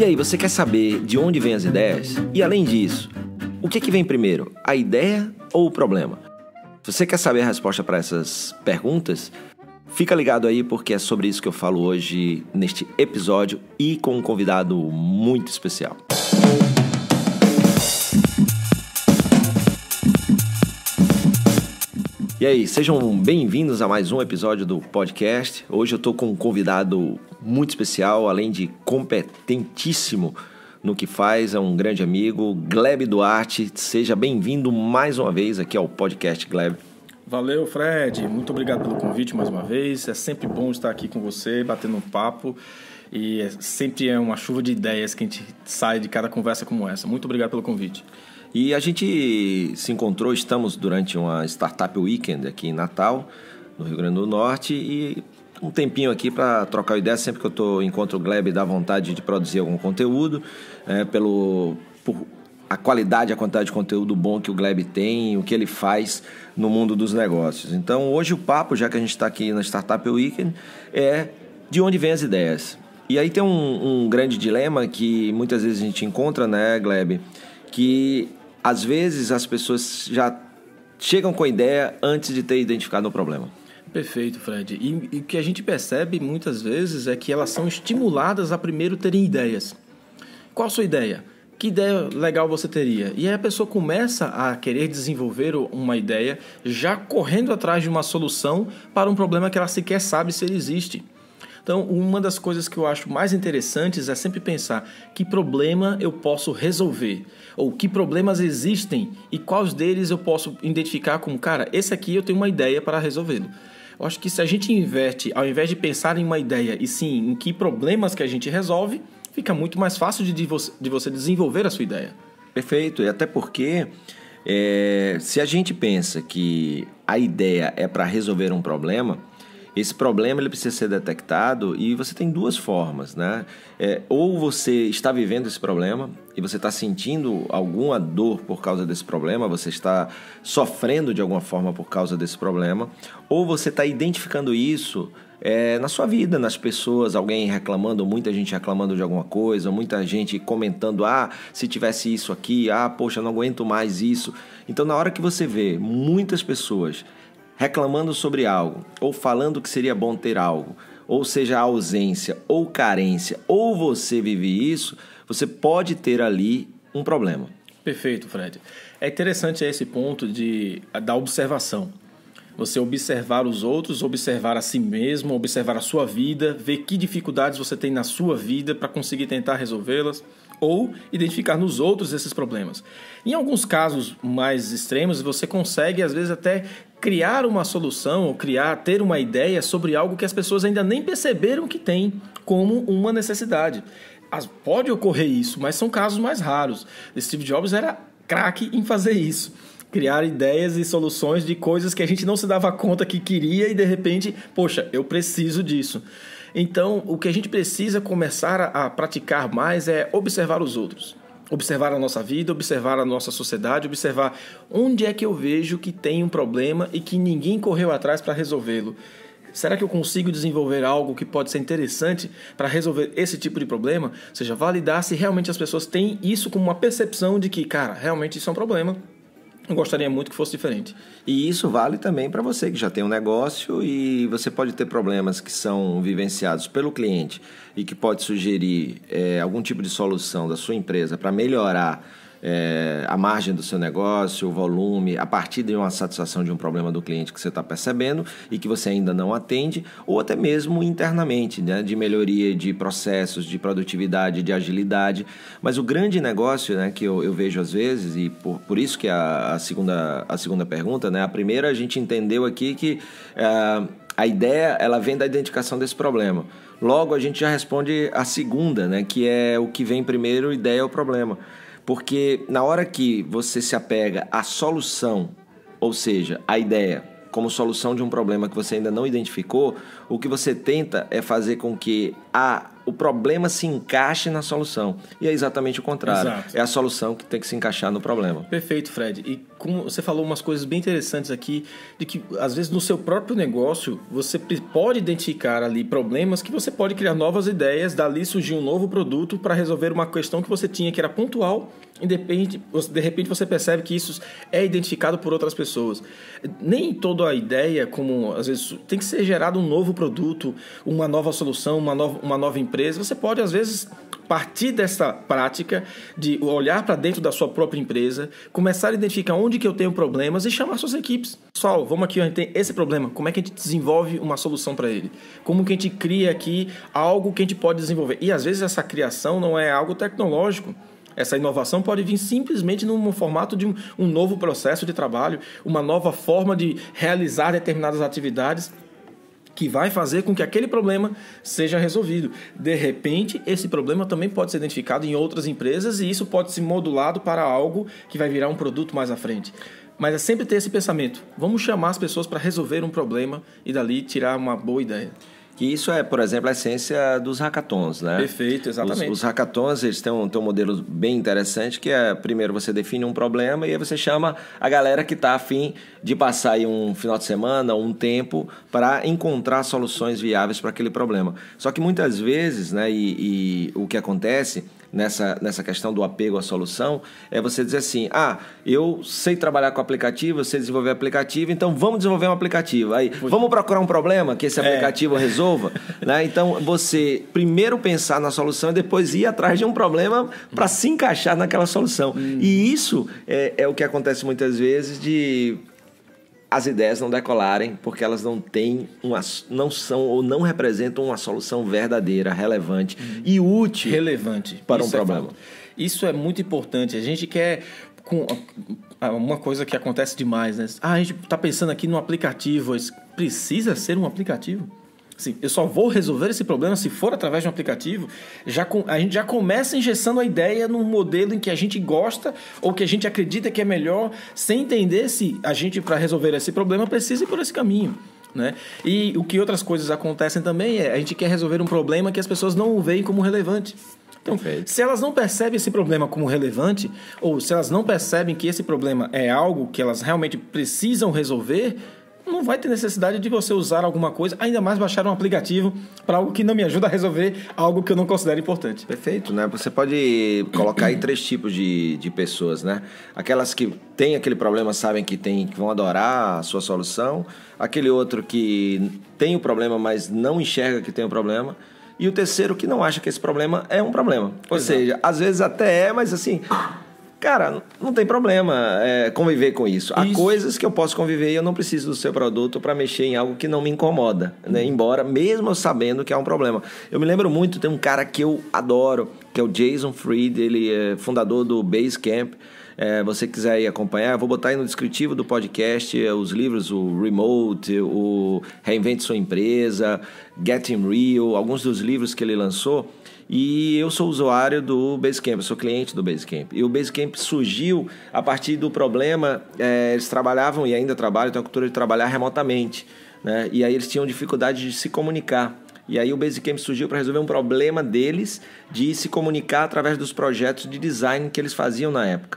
E aí, você quer saber de onde vêm as ideias? E além disso, o que, é que vem primeiro, a ideia ou o problema? Se você quer saber a resposta para essas perguntas, fica ligado aí porque é sobre isso que eu falo hoje neste episódio e com um convidado muito especial. Música E aí, sejam bem-vindos a mais um episódio do podcast. Hoje eu estou com um convidado muito especial, além de competentíssimo no que faz, é um grande amigo, Gleb Duarte. Seja bem-vindo mais uma vez aqui ao podcast, Gleb. Valeu, Fred. Muito obrigado pelo convite mais uma vez. É sempre bom estar aqui com você, batendo um papo. E é sempre é uma chuva de ideias que a gente sai de cada conversa como essa. Muito obrigado pelo convite. E a gente se encontrou, estamos durante uma Startup Weekend aqui em Natal, no Rio Grande do Norte, e um tempinho aqui para trocar ideia. Sempre que eu tô, encontro o Gleb, dá vontade de produzir algum conteúdo, é, pelo, por, a qualidade, a quantidade de conteúdo bom que o Gleb tem, o que ele faz no mundo dos negócios. Então, hoje o papo, já que a gente está aqui na Startup Weekend, é de onde vêm as ideias. E aí tem um, um, grande dilema que muitas vezes a gente encontra, né, Gleb? Que às vezes as pessoas já chegam com a ideia antes de ter identificado o problema. Perfeito, Fred. E, o que a gente percebe muitas vezes é que elas são estimuladas a primeiro terem ideias. Qual a sua ideia? Que ideia legal você teria? E aí a pessoa começa a querer desenvolver uma ideia já correndo atrás de uma solução para um problema que ela sequer sabe se ele existe. Então, uma das coisas que eu acho mais interessantes é sempre pensar que problema eu posso resolver, ou que problemas existem e quais deles eu posso identificar como, cara, esse aqui eu tenho uma ideia para resolvê-lo. Eu acho que se a gente inverte, ao invés de pensar em uma ideia e sim em que problemas que a gente resolve, fica muito mais fácil de, de você desenvolver a sua ideia. Perfeito, e até porque é, se a gente pensa que a ideia é para resolver um problema, esse problema ele precisa ser detectado e você tem duas formas, né? É, ou você está vivendo esse problema e você está sentindo alguma dor por causa desse problema, você está sofrendo de alguma forma por causa desse problema, ou você está identificando isso é, na sua vida, nas pessoas, alguém reclamando, muita gente reclamando de alguma coisa, muita gente comentando, ah, se tivesse isso aqui, ah, poxa, não aguento mais isso. Então, na hora que você vê muitas pessoas reclamando sobre algo, ou falando que seria bom ter algo, ou seja, ausência ou carência, ou você vive isso, você pode ter ali um problema. Perfeito, Fred. É interessante esse ponto de, da observação. Você observar os outros, observar a si mesmo, observar a sua vida, ver que dificuldades você tem na sua vida para conseguir tentar resolvê-las ou identificar nos outros esses problemas. Em alguns casos mais extremos, você consegue às vezes até criar uma solução ou criar ter uma ideia sobre algo que as pessoas ainda nem perceberam que tem como uma necessidade. As, pode ocorrer isso, mas são casos mais raros. Steve Jobs era craque em fazer isso criar ideias e soluções de coisas que a gente não se dava conta que queria e de repente, poxa, eu preciso disso. Então, o que a gente precisa começar a, praticar mais é observar os outros observar a nossa vida, observar a nossa sociedade, observar onde é que eu vejo que tem um problema e que ninguém correu atrás para resolvê-lo. Será que eu consigo desenvolver algo que pode ser interessante para resolver esse tipo de problema? Ou seja, validar se realmente as pessoas têm isso como uma percepção de que, cara, realmente isso é um problema eu gostaria muito que fosse diferente. E isso vale também para você que já tem um negócio e você pode ter problemas que são vivenciados pelo cliente e que pode sugerir é, algum tipo de solução da sua empresa para melhorar é, a margem do seu negócio, o volume, a partir de uma satisfação de um problema do cliente que você está percebendo e que você ainda não atende, ou até mesmo internamente, né, de melhoria de processos, de produtividade, de agilidade. Mas o grande negócio né, que eu, eu vejo às vezes, e por, por isso que a, a, segunda, a segunda pergunta, né, a primeira a gente entendeu aqui que é, a ideia ela vem da identificação desse problema. Logo, a gente já responde a segunda, né, que é o que vem primeiro, ideia é ou problema. Porque na hora que você se apega à solução, ou seja, à ideia, como solução de um problema que você ainda não identificou, o que você tenta é fazer com que a o problema se encaixe na solução. E é exatamente o contrário. Exato. É a solução que tem que se encaixar no problema. Perfeito, Fred. E como você falou umas coisas bem interessantes aqui, de que às vezes no seu próprio negócio você pode identificar ali problemas que você pode criar novas ideias, dali surgir um novo produto para resolver uma questão que você tinha que era pontual Independe, de repente você percebe que isso é identificado por outras pessoas. Nem toda a ideia, como às vezes tem que ser gerado um novo produto, uma nova solução, uma nova, uma nova empresa. Você pode, às vezes, partir dessa prática de olhar para dentro da sua própria empresa, começar a identificar onde que eu tenho problemas e chamar suas equipes. Pessoal, vamos aqui, a gente tem esse problema, como é que a gente desenvolve uma solução para ele? Como que a gente cria aqui algo que a gente pode desenvolver? E às vezes essa criação não é algo tecnológico. Essa inovação pode vir simplesmente num formato de um, um novo processo de trabalho, uma nova forma de realizar determinadas atividades que vai fazer com que aquele problema seja resolvido. De repente, esse problema também pode ser identificado em outras empresas e isso pode ser modulado para algo que vai virar um produto mais à frente. Mas é sempre ter esse pensamento: vamos chamar as pessoas para resolver um problema e dali tirar uma boa ideia. Que isso é, por exemplo, a essência dos hackathons, né? Perfeito, exatamente. Os, os hackathons, eles têm um, têm um modelo bem interessante, que é, primeiro, você define um problema e aí você chama a galera que está afim de passar aí um final de semana, um tempo, para encontrar soluções viáveis para aquele problema. Só que muitas vezes, né, e, e o que acontece nessa, nessa questão do apego à solução, é você dizer assim: ah, eu sei trabalhar com aplicativo, eu sei desenvolver aplicativo, então vamos desenvolver um aplicativo. Aí, vamos procurar um problema que esse é. aplicativo é. resolva. né? Então, você primeiro pensar na solução e depois ir atrás de um problema para se encaixar naquela solução. Hum. E isso é, é o que acontece muitas vezes de as ideias não decolarem porque elas não têm uma, não são ou não representam uma solução verdadeira, relevante e útil relevante para Isso um é problema. Fato. Isso é muito importante. A gente quer com uma coisa que acontece demais, né? Ah, a gente está pensando aqui no aplicativo. Precisa ser um aplicativo? Assim, eu só vou resolver esse problema se for através de um aplicativo. Já com, a gente já começa engessando a ideia num modelo em que a gente gosta ou que a gente acredita que é melhor, sem entender se a gente, para resolver esse problema, precisa ir por esse caminho. Né? E o que outras coisas acontecem também é a gente quer resolver um problema que as pessoas não veem como relevante. Então, Perfeito. se elas não percebem esse problema como relevante, ou se elas não percebem que esse problema é algo que elas realmente precisam resolver, não vai ter necessidade de você usar alguma coisa, ainda mais baixar um aplicativo para algo que não me ajuda a resolver algo que eu não considero importante. Perfeito, né? Você pode colocar aí três tipos de, de pessoas, né? Aquelas que têm aquele problema, sabem que tem, que vão adorar a sua solução, aquele outro que tem o problema, mas não enxerga que tem o problema e o terceiro que não acha que esse problema é um problema. Ou Exato. seja, às vezes até é, mas assim, Cara, não tem problema é, conviver com isso. Há coisas que eu posso conviver e eu não preciso do seu produto para mexer em algo que não me incomoda, né? Embora, mesmo sabendo que há um problema. Eu me lembro muito, tem um cara que eu adoro, que é o Jason Fried, ele é fundador do Basecamp. É, você quiser ir acompanhar, vou botar aí no descritivo do podcast é, os livros, o Remote, o Reinvente Sua Empresa, Getting Real, alguns dos livros que ele lançou e eu sou usuário do Basecamp, sou cliente do Basecamp. E o Basecamp surgiu a partir do problema, é, eles trabalhavam e ainda trabalham, tem uma cultura de trabalhar remotamente. Né? E aí eles tinham dificuldade de se comunicar. E aí o Basecamp surgiu para resolver um problema deles de se comunicar através dos projetos de design que eles faziam na época.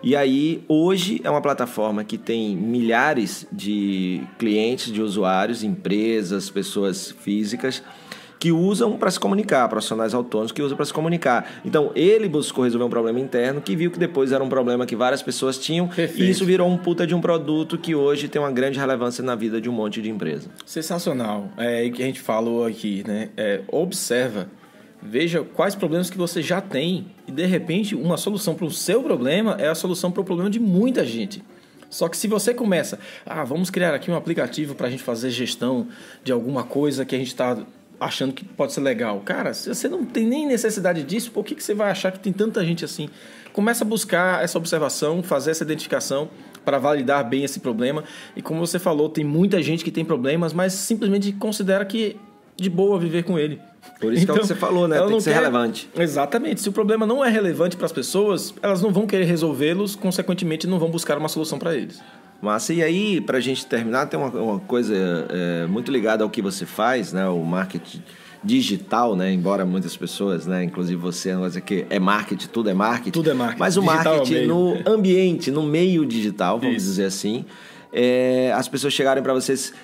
E aí, hoje é uma plataforma que tem milhares de clientes, de usuários, empresas, pessoas físicas que usam para se comunicar, profissionais autônomos que usam para se comunicar. Então, ele buscou resolver um problema interno que viu que depois era um problema que várias pessoas tinham Perfeito. e isso virou um puta de um produto que hoje tem uma grande relevância na vida de um monte de empresa. Sensacional. É o que a gente falou aqui, né? É, observa, veja quais problemas que você já tem e de repente uma solução para o seu problema é a solução para o problema de muita gente. Só que se você começa, ah, vamos criar aqui um aplicativo para a gente fazer gestão de alguma coisa que a gente está achando que pode ser legal. Cara, se você não tem nem necessidade disso, por que, que você vai achar que tem tanta gente assim? Começa a buscar essa observação, fazer essa identificação para validar bem esse problema. E como você falou, tem muita gente que tem problemas, mas simplesmente considera que de boa viver com ele. Por isso então, que é o que então, você falou, né? Tem que ser quer... relevante. Exatamente. Se o problema não é relevante para as pessoas, elas não vão querer resolvê-los, consequentemente não vão buscar uma solução para eles. Massa. E aí, para a gente terminar, tem uma, uma coisa é, muito ligada ao que você faz, né? O marketing digital, né? Embora muitas pessoas, né? Inclusive você, não né, que é marketing, tudo é marketing. Tudo é marketing. Mas o digital é marketing é o no ambiente, no meio digital, vamos Isso. dizer assim, é, as pessoas chegarem para vocês,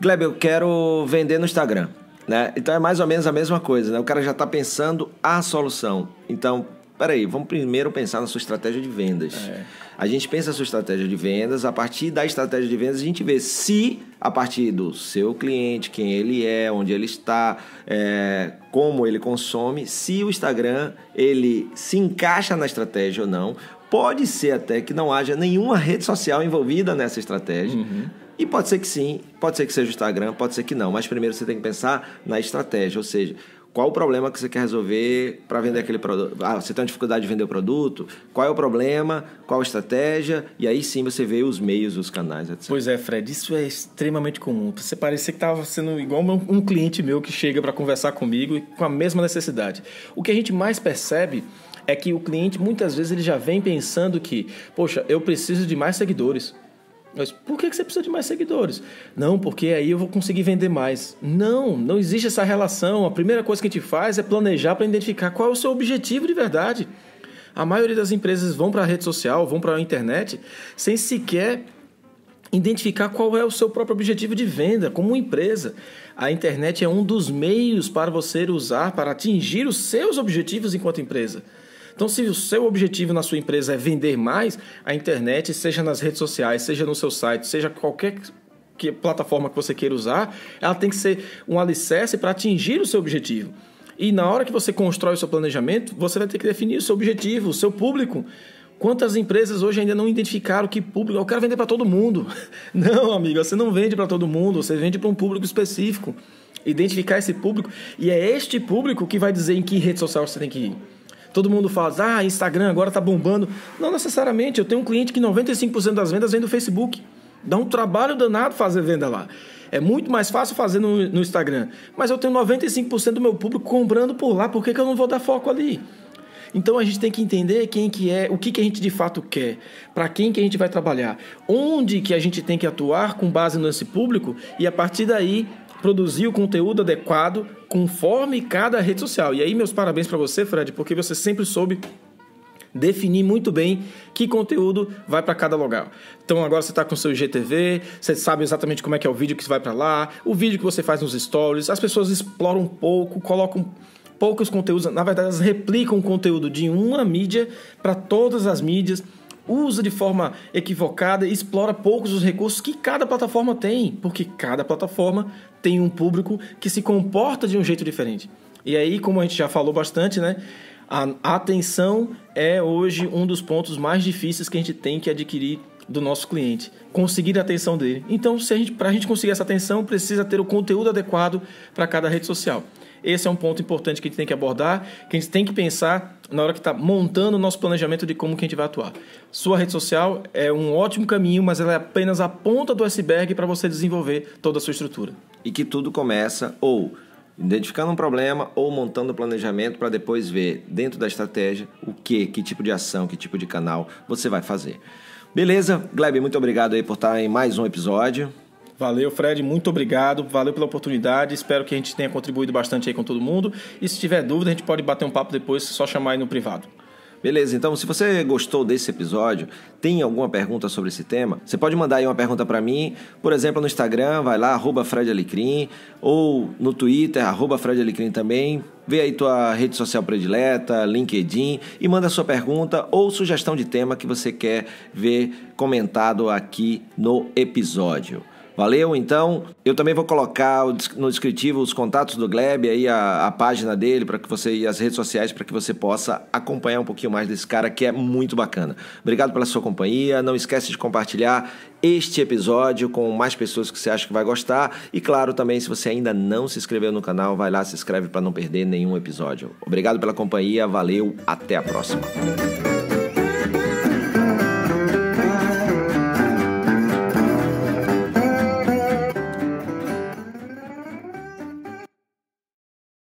Gleb eu quero vender no Instagram. Né? Então é mais ou menos a mesma coisa, né? O cara já está pensando a solução. Então, peraí, vamos primeiro pensar na sua estratégia de vendas. É. A gente pensa na sua estratégia de vendas, a partir da estratégia de vendas a gente vê se, a partir do seu cliente, quem ele é, onde ele está, é, como ele consome, se o Instagram ele se encaixa na estratégia ou não. Pode ser até que não haja nenhuma rede social envolvida nessa estratégia. Uhum. E pode ser que sim, pode ser que seja o Instagram, pode ser que não. Mas primeiro você tem que pensar na estratégia, ou seja, qual o problema que você quer resolver para vender aquele produto. Ah, você tem uma dificuldade de vender o produto? Qual é o problema? Qual a estratégia? E aí sim você vê os meios, os canais, etc. Pois é, Fred, isso é extremamente comum. Você parecia que estava sendo igual um cliente meu que chega para conversar comigo com a mesma necessidade. O que a gente mais percebe é que o cliente muitas vezes ele já vem pensando que, poxa, eu preciso de mais seguidores mas por que você precisa de mais seguidores? Não, porque aí eu vou conseguir vender mais. Não, não existe essa relação. A primeira coisa que a gente faz é planejar para identificar qual é o seu objetivo de verdade. A maioria das empresas vão para a rede social, vão para a internet, sem sequer identificar qual é o seu próprio objetivo de venda como empresa. A internet é um dos meios para você usar para atingir os seus objetivos enquanto empresa. Então, se o seu objetivo na sua empresa é vender mais, a internet, seja nas redes sociais, seja no seu site, seja qualquer que plataforma que você queira usar, ela tem que ser um alicerce para atingir o seu objetivo. E na hora que você constrói o seu planejamento, você vai ter que definir o seu objetivo, o seu público. Quantas empresas hoje ainda não identificaram que público? Ah, eu quero vender para todo mundo. Não, amigo, você não vende para todo mundo, você vende para um público específico. Identificar esse público e é este público que vai dizer em que rede social você tem que ir. Todo mundo fala, ah, Instagram agora tá bombando. Não necessariamente. Eu tenho um cliente que 95% das vendas vem do Facebook. Dá um trabalho danado fazer venda lá. É muito mais fácil fazer no, no Instagram. Mas eu tenho 95% do meu público comprando por lá. Por que, que eu não vou dar foco ali? Então a gente tem que entender quem que é, o que, que a gente de fato quer, para quem que a gente vai trabalhar, onde que a gente tem que atuar com base nesse público e a partir daí produzir o conteúdo adequado conforme cada rede social. E aí, meus parabéns para você, Fred, porque você sempre soube definir muito bem que conteúdo vai para cada lugar. Então agora você está com seu IGTV, você sabe exatamente como é que é o vídeo que vai para lá, o vídeo que você faz nos stories, as pessoas exploram um pouco, colocam poucos conteúdos, na verdade elas replicam o conteúdo de uma mídia para todas as mídias usa de forma equivocada e explora poucos os recursos que cada plataforma tem, porque cada plataforma tem um público que se comporta de um jeito diferente. E aí, como a gente já falou bastante, né? A atenção é hoje um dos pontos mais difíceis que a gente tem que adquirir do nosso cliente, conseguir a atenção dele. Então, para a gente, gente conseguir essa atenção, precisa ter o conteúdo adequado para cada rede social. Esse é um ponto importante que a gente tem que abordar, que a gente tem que pensar na hora que está montando o nosso planejamento de como que a gente vai atuar. Sua rede social é um ótimo caminho, mas ela é apenas a ponta do iceberg para você desenvolver toda a sua estrutura. E que tudo começa ou identificando um problema ou montando um planejamento para depois ver dentro da estratégia o que, que tipo de ação, que tipo de canal você vai fazer. Beleza? Gleb, muito obrigado aí por estar em mais um episódio. Valeu, Fred, muito obrigado. Valeu pela oportunidade. Espero que a gente tenha contribuído bastante aí com todo mundo. E se tiver dúvida, a gente pode bater um papo depois, só chamar aí no privado. Beleza, então se você gostou desse episódio, tem alguma pergunta sobre esse tema, você pode mandar aí uma pergunta para mim, por exemplo, no Instagram, vai lá, arroba Fred Alecrim, ou no Twitter, arroba Fred Alecrim também. Vê aí tua rede social predileta, LinkedIn, e manda sua pergunta ou sugestão de tema que você quer ver comentado aqui no episódio. Valeu, então. Eu também vou colocar no descritivo os contatos do Gleb, aí a, a página dele para que você e as redes sociais para que você possa acompanhar um pouquinho mais desse cara que é muito bacana. Obrigado pela sua companhia. Não esquece de compartilhar este episódio com mais pessoas que você acha que vai gostar e claro também se você ainda não se inscreveu no canal, vai lá se inscreve para não perder nenhum episódio. Obrigado pela companhia. Valeu, até a próxima.